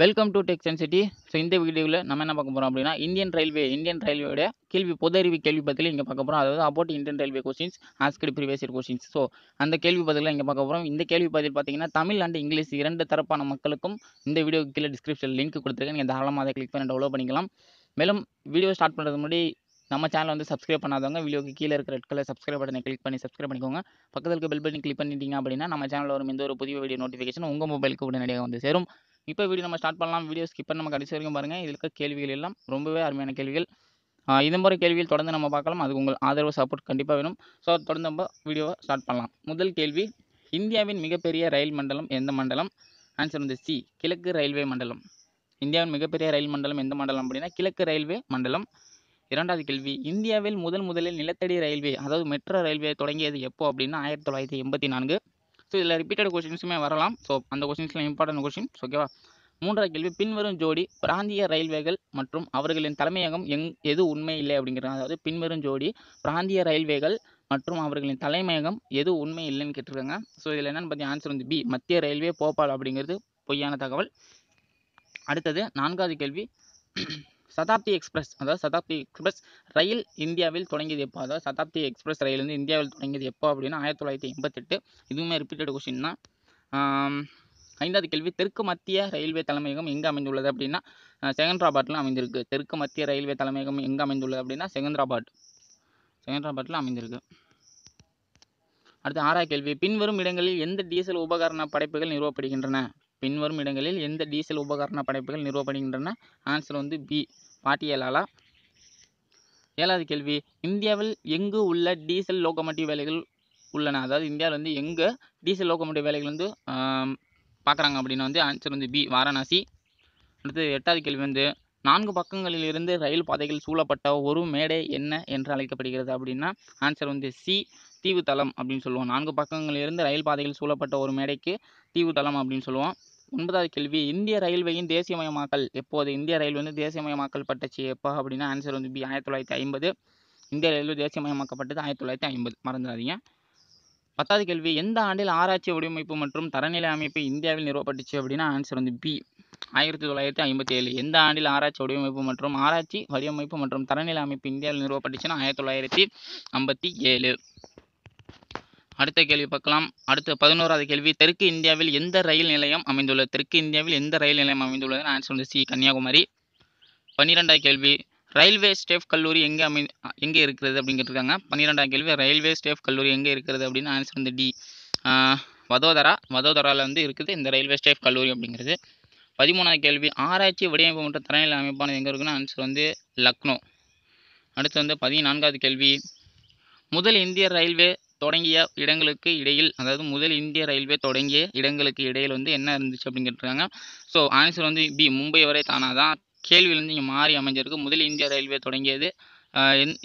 welcome to tech sensity so இந்த வீடியோவில் நம்ம என்ன பார்க்க போகிறோம் அப்படின்னா இந்தியன் ரயில்வே இந்தியன் ரயில்வேயோட கேள்வி பொது அறிவு கேள்வி பதிலில் இங்கே பார்க்க போகிறோம் அதாவது about Indian railway questions asked previous questions so அந்த கேள்வி பதிலாக இங்கே பார்க்க போகிறோம் இந்த கேள்வி பதில் பார்த்தீங்கன்னா தமிழ் அண்ட் இங்கிலீஷ் இரண்டு தரப்பான மக்களுக்கும் இந்த வீடியோ கீழே டிஸ்கிரிப்ஷன் லிங்க் கொடுத்துருக்கேன் நீங்கள் தாராளமாக அதை கிளிக் பண்ணி டவுன்லோட் பண்ணிக்கலாம் மேலும் வீடியோ ஸ்டார்ட் பண்ணுறது முன்னாடி நம்ம சேனல் வந்து சப்ஸ்கிரைப் பண்ணாதவங்க வீடியோக்கு கீழே இருக்கிற ரெட் கலர் சப்ஸ்கிரைப் பட்டனை கிளிக் பண்ணி சப்ஸ்கிரைப் பண்ணிக்கோங்க பக்கத்தில் இருக்க பெல் பட்டன் கிளிக் பண்ணிட்டீங்க அப்படின்னா நம்ம சேனலில் வரும் எந்த ஒரு புதிய வீடியோ நோட்டிஃபிகேஷன் உங்கள் மொபைலுக்கு உடனடியாக வந்து சேரும் இப்போ வீடியோ நம்ம ஸ்டார்ட் பண்ணலாம் வீடியோ ஸ்கிப் பண்ணி நம்ம கடைசி வரைக்கும் பாருங்கள் இதில் இருக்க கேள்விகள் எல்லாம் ரொம்பவே அருமையான கேள்விகள் இது மாதிரி கேள்வியில் தொடர்ந்து நம்ம பார்க்கலாம் அதுக்கு உங்கள் ஆதரவு சப்போர்ட் கண்டிப்பாக வேணும் ஸோ தொடர்ந்து நம்ம வீடியோவை ஸ்டார்ட் பண்ணலாம் முதல் கேள்வி இந்தியாவின் மிகப்பெரிய ரயில் மண்டலம் எந்த மண்டலம் ஆன்சர் வந்து சி கிழக்கு ரயில்வே மண்டலம் இந்தியாவின் மிகப்பெரிய ரயில் மண்டலம் எந்த மண்டலம் அப்படின்னா கிழக்கு ரயில்வே மண்டலம் இரண்டாவது கேள்வி இந்தியாவில் முதல் முதலில் நிலத்தடி ரயில்வே அதாவது மெட்ரோ ரயில்வே தொடங்கியது எப்போ அப்படின்னா ஆயிரத்தி தொள்ளாயிரத்தி எண்பத்தி நான்கு ஸோ இதில் ரிப்பீட்டட் கொஷின்ஸுமே வரலாம் ஸோ அந்த கொஷின்ஸில் இம்பார்ட்டன்ட் கொஷின் ஓகேவா மூன்றாவது கேள்வி பின்வரும் ஜோடி பிராந்திய ரயில்வேகள் மற்றும் அவர்களின் தலைமையகம் எங் எது உண்மை இல்லை அப்படிங்கிறாங்க அதாவது பின்வரும் ஜோடி பிராந்திய ரயில்வேகள் மற்றும் அவர்களின் தலைமையகம் எது உண்மை இல்லைன்னு கேட்டிருக்காங்க ஸோ இதில் என்னென்னு பற்றி ஆன்சர் வந்து பி மத்திய ரயில்வே போபால் அப்படிங்கிறது பொய்யான தகவல் அடுத்தது நான்காவது கேள்வி சதாப்தி எக்ஸ்பிரஸ் அதாவது சதாப்தி எக்ஸ்பிரஸ் ரயில் இந்தியாவில் தொடங்கியது எப்போ அதாவது சதாப்தி எக்ஸ்பிரஸ் ரயில் வந்து இந்தியாவில் தொடங்கியது எப்போ அப்படின்னா ஆயிரத்தி தொள்ளாயிரத்தி எண்பத்தெட்டு இதுவுமே ரிப்பீட்டட் கொஸ்டின் தான் ஐந்தாவது கேள்வி தெற்கு மத்திய ரயில்வே தலைமையகம் எங்கே அமைந்துள்ளது அப்படின்னா செகந்திராபாத்தில் அமைந்திருக்கு தெற்கு மத்திய ரயில்வே தலைமையகம் எங்கே அமைந்துள்ளது அப்படின்னா செகந்திராபாத் செகந்திராபாத்தில் அமைந்திருக்கு அடுத்து ஆறாவது கேள்வி பின்வரும் இடங்களில் எந்த டீசல் உபகரண படைப்புகள் நிறுவப்படுகின்றன பின்வரும் இடங்களில் எந்த டீசல் உபகரண படைப்புகள் நிறுவப்படுகின்றன ஆன்சர் வந்து பி பாட்டியலாலா ஏழாவது கேள்வி இந்தியாவில் எங்கு உள்ள டீசல் லோகோமோட்டிவ் வேலைகள் உள்ளன அதாவது இந்தியாவில் வந்து எங்கே டீசல் லோகோமோட்டிவ் வேலைகள் வந்து பார்க்குறாங்க அப்படின்னு வந்து ஆன்சர் வந்து பி வாரணாசி அடுத்து எட்டாவது கேள்வி வந்து நான்கு பக்கங்களில் இருந்து ரயில் பாதைகள் சூழப்பட்ட ஒரு மேடை என்ன என்று அழைக்கப்படுகிறது அப்படின்னா ஆன்சர் வந்து சி தீவுத்தளம் அப்படின்னு சொல்லுவோம் நான்கு பக்கங்களிலிருந்து ரயில் பாதைகள் சூழப்பட்ட ஒரு மேடைக்கு தீவுத்தளம் அப்படின்னு சொல்லுவோம் ஒன்பதாவது கேள்வி இந்திய ரயில்வேயின் தேசியமயமாக்கல் எப்போது இந்திய ரயில்வே வந்து தேசியமயமாக்கல் பட்டுச்சு எப்போ அப்படின்னா ஆன்சர் வந்து பி ஆயிரத்தி தொள்ளாயிரத்தி ஐம்பது இந்திய ரயில்வே தேசியமயமாக்கப்பட்டது ஆயிரத்தி தொள்ளாயிரத்தி ஐம்பது மறந்துடாதீங்க பத்தாவது கேள்வி எந்த ஆண்டில் ஆராய்ச்சி வடிவமைப்பு மற்றும் தரநிலை அமைப்பு இந்தியாவில் நிறுவப்பட்டுச்சு அப்படின்னா ஆன்சர் வந்து பி ஆயிரத்தி தொள்ளாயிரத்தி ஐம்பத்தி ஏழு எந்த ஆண்டில் ஆராய்ச்சி வடிவமைப்பு மற்றும் ஆராய்ச்சி வடிவமைப்பு மற்றும் தரநிலை அமைப்பு இந்தியாவில் நிறுவப்பட்டுச்சுன்னா ஆயிரத்தி தொள்ளாயிரத்தி ஐம்பத்தி ஏழு அடுத்த கேள்வி பார்க்கலாம் அடுத்த பதினோராவது கேள்வி தெற்கு இந்தியாவில் எந்த ரயில் நிலையம் அமைந்துள்ளது தெற்கு இந்தியாவில் எந்த ரயில் நிலையம் அமைந்துள்ளது ஆன்சர் வந்து சி கன்னியாகுமரி பன்னிரெண்டாவது கேள்வி ரயில்வே ஸ்டேஃப் கல்லூரி எங்கே அமை எங்கே இருக்கிறது அப்படிங்கிட்டிருக்காங்க பன்னிரெண்டாம் கேள்வி ரயில்வே ஸ்டேஃப் கல்லூரி எங்கே இருக்கிறது அப்படின்னு ஆன்சர் வந்து டி வதோதரா வதோதராவில் வந்து இருக்குது இந்த ரயில்வே ஸ்டேஃப் கல்லூரி அப்படிங்கிறது பதிமூணாவது கேள்வி ஆராய்ச்சி வடிவமைப்பு மற்றும் தரநிலை அமைப்பானது எங்கே இருக்குன்னா ஆன்சர் வந்து லக்னோ அடுத்து வந்து பதினான்காவது கேள்வி முதல் இந்திய ரயில்வே தொடங்கிய இடங்களுக்கு இடையில் அதாவது முதல் இந்திய ரயில்வே தொடங்கிய இடங்களுக்கு இடையில் வந்து என்ன இருந்துச்சு அப்படின்னு கேட்டுருக்காங்க ஸோ ஆன்சர் வந்து பி மும்பை வரை தானாக தான் கேள்வியிலேருந்து இங்கே மாறி அமைஞ்சிருக்கு முதல் இந்திய ரயில்வே தொடங்கியது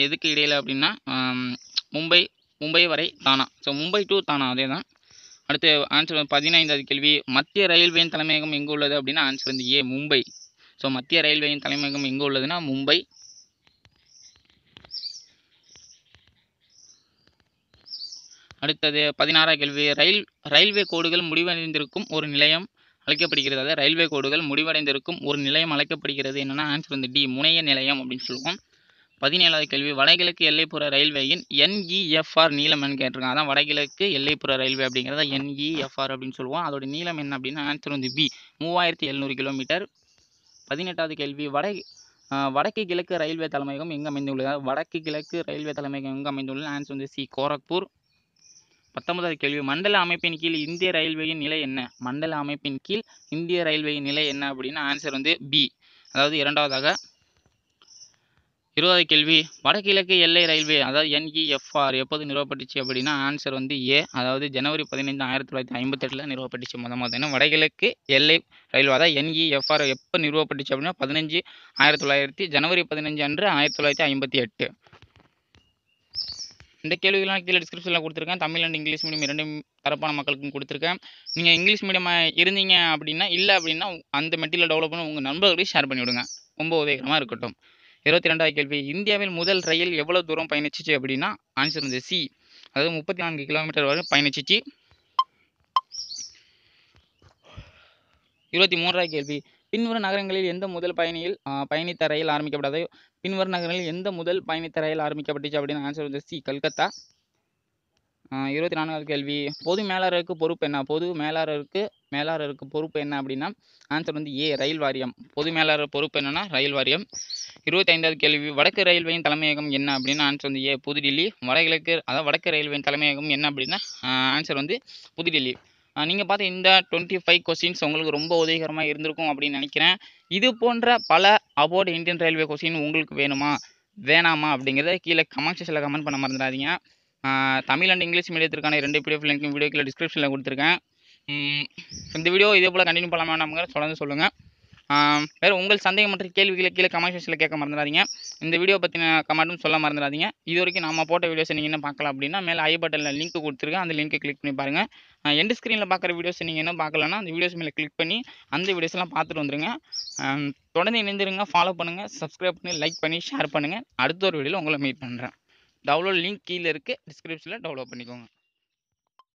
எதுக்கு இடையில் அப்படின்னா மும்பை மும்பை வரை தானா ஸோ மும்பை டு தானா அதே தான் அடுத்து ஆன்சர் வந்து பதினைந்தாவது கேள்வி மத்திய ரயில்வேயின் தலைமையகம் எங்கே உள்ளது அப்படின்னா ஆன்சர் வந்து ஏ மும்பை ஸோ மத்திய ரயில்வேயின் தலைமையகம் எங்கே உள்ளதுன்னா மும்பை அடுத்தது பதினாறாம் கேள்வி ரயில் ரயில்வே கோடுகள் முடிவடைந்திருக்கும் ஒரு நிலையம் அழைக்கப்படுகிறது அதாவது ரயில்வே கோடுகள் முடிவடைந்திருக்கும் ஒரு நிலையம் அழைக்கப்படுகிறது என்னென்னா ஆன்சர் வந்து டி முனைய நிலையம் அப்படின்னு சொல்லுவோம் பதினேழாவது கேள்வி வடகிழக்கு எல்லைப்புற ரயில்வேயின் என்இஎஃப்ஆர் e நீளம் என்னன்னு கேட்டிருக்காங்க அதான் வடகிழக்கு எல்லைப்புற ரயில்வே அப்படிங்கிறத என்இஎஃப்ஆர் e அப்படின்னு சொல்லுவோம் அதோட நீளம் என்ன அப்படின்னா ஆன்சர் வந்து பி மூவாயிரத்தி எழுநூறு கிலோமீட்டர் பதினெட்டாவது கேள்வி வட வடக்கு கிழக்கு ரயில்வே தலைமையகம் எங்கே அமைந்துள்ளது வடக்கு கிழக்கு ரயில்வே தலைமையகம் எங்கே அமைந்துள்ளது ஆன்சர் வந்து சி கோரக்பூர் பத்தொன்பதாவது கேள்வி மண்டல அமைப்பின் கீழ் இந்திய ரயில்வேயின் நிலை என்ன மண்டல அமைப்பின் கீழ் இந்திய ரயில்வேயின் நிலை என்ன அப்படின்னா ஆன்சர் வந்து பி அதாவது இரண்டாவதாக இருபதாவது கேள்வி வடகிழக்கு எல்லை ரயில்வே அதாவது என்இஎஃப்ஆர் e எப்போது நிறுவப்பட்டுச்சு அப்படின்னா ஆன்சர் வந்து ஏ அதாவது ஜனவரி பதினைந்து ஆயிரத்தி தொள்ளாயிரத்தி ஐம்பத்தெட்டில் நிறுவப்பட்டுச்சு மொதல் முதல்ல வடகிழக்கு எல்லை ரயில்வே அதாவது என்இஎஃப்ஆர் e எப்போ நிறுவப்பட்டுச்சு அப்படின்னா பதினஞ்சு ஆயிரத்தி தொள்ளாயிரத்தி ஜனவரி பதினஞ்சு அன்று ஆயிரத்தி தொள்ளாயிரத்தி ஐம்பத்தி எட்டு இந்த கேள்விகள்லாம் கீழே டிஸ்கிரிப்ஷனில் கொடுத்துருக்கேன் தமிழ் அண்ட் இங்கிலீஷ் மீடியம் இரண்டு தரப்பான மக்களுக்கும் கொடுத்துருக்கேன் நீங்கள் இங்கிலீஷ் மீடியமாக இருந்தீங்க அப்படின்னா இல்லை அப்படின்னா அந்த மெட்டீரியல் டெவலப் பண்ணி உங்கள் நண்பர்களையும் ஷேர் பண்ணிவிடுங்க ரொம்ப உதவிகரமாக இருக்கட்டும் இருபத்தி ரெண்டாவது கேள்வி இந்தியாவில் முதல் ரயில் எவ்வளோ தூரம் பயணிச்சிச்சு அப்படின்னா ஆன்சர் வந்து சி அதாவது முப்பத்தி நான்கு கிலோமீட்டர் வரை பயணிச்சிச்சு இருபத்தி மூன்றாவது கேள்வி பின்வரும் நகரங்களில் எந்த முதல் பயணியில் பயணித்த ரயில் ஆரம்பிக்கப்படாது பின்வரும் நகரங்களில் எந்த முதல் பயணித்த ரயில் ஆரம்பிக்கப்பட்டுச்சு அப்படின்னு ஆன்சர் வந்து சி கல்கத்தா இருபத்தி நான்காவது கேள்வி பொது மேலாளருக்கு பொறுப்பு என்ன பொது மேலாளருக்கு மேலாளருக்கு பொறுப்பு என்ன அப்படின்னா ஆன்சர் வந்து ஏ ரயில் வாரியம் பொது மேலாளர் பொறுப்பு என்னன்னா ரயில் வாரியம் இருபத்தி ஐந்தாவது கேள்வி வடக்கு ரயில்வேயின் தலைமையகம் என்ன அப்படின்னு ஆன்சர் வந்து ஏ புதுடில்லி வடகிழக்கு அதாவது வடக்கு ரயில்வேயின் தலைமையகம் என்ன அப்படின்னா ஆன்சர் வந்து புதுடில்லி நீங்கள் பார்த்து இந்த டுவெண்ட்டி ஃபைவ் கொஸ்டின்ஸ் உங்களுக்கு ரொம்ப உதவிகரமாக இருந்திருக்கும் அப்படின்னு நினைக்கிறேன் இது போன்ற பல அபோர்டு இந்தியன் ரயில்வே கொஸ்டின் உங்களுக்கு வேணுமா வேணாமா அப்படிங்கிறத கீழே கமெண்ட் செக்ஷனில் கமெண்ட் பண்ண மறந்துடாதீங்க தமிழ் அண்ட் இங்கிலீஷ் மீடியத்திற்கான ரெண்டு பிடிஎஃப் லிங்க்கும் வீடியோக்கில் டிஸ்கிரிப்ஷனில் கொடுத்துருக்கேன் இந்த வீடியோ இதே போல் கண்டினியூ பண்ணலாமா நம்ம தொடர்ந்து சொல்லுங்கள் வேறு உங்கள் சந்தேகம் மற்றும் கேள்விகளை கீழே கமெண்ட் செக்ஷனில் கேட்க மறந்துடாதீங்க இந்த வீடியோ பற்றின கமெண்ட்டும் சொல்ல மறந்துடாதீங்க இது வரைக்கும் நம்ம போட்ட வீடியோஸ் நீங்கள் என்ன பார்க்கலாம் அப்படின்னா மேலே ஐ பட்டனில் லிங்க் கொடுத்துருக்கேன் அந்த லிங்க்கை கிளிக் பண்ணி பாருங்கள் எண்டு ஸ்க்ரீனில் பார்க்குற வீடியோஸ் நீங்கள் என்ன பார்க்கலனா அந்த வீடியோஸ் மேலே கிளிக் பண்ணி அந்த வீடியோஸ்லாம் பார்த்துட்டு வந்துருங்க தொடர்ந்து இணைந்துருங்க ஃபாலோ பண்ணுங்கள் சப்ஸ்கிரைப் பண்ணி லைக் பண்ணி ஷேர் பண்ணுங்கள் அடுத்த ஒரு வீடியோவில் உங்களை மீட் பண்ணுறேன் டவுன்லோட் லிங்க் கீழே இருக்குது டிஸ்கிரிப்ஷனில் டவுன்லோட் பண்ணிக்கோங்க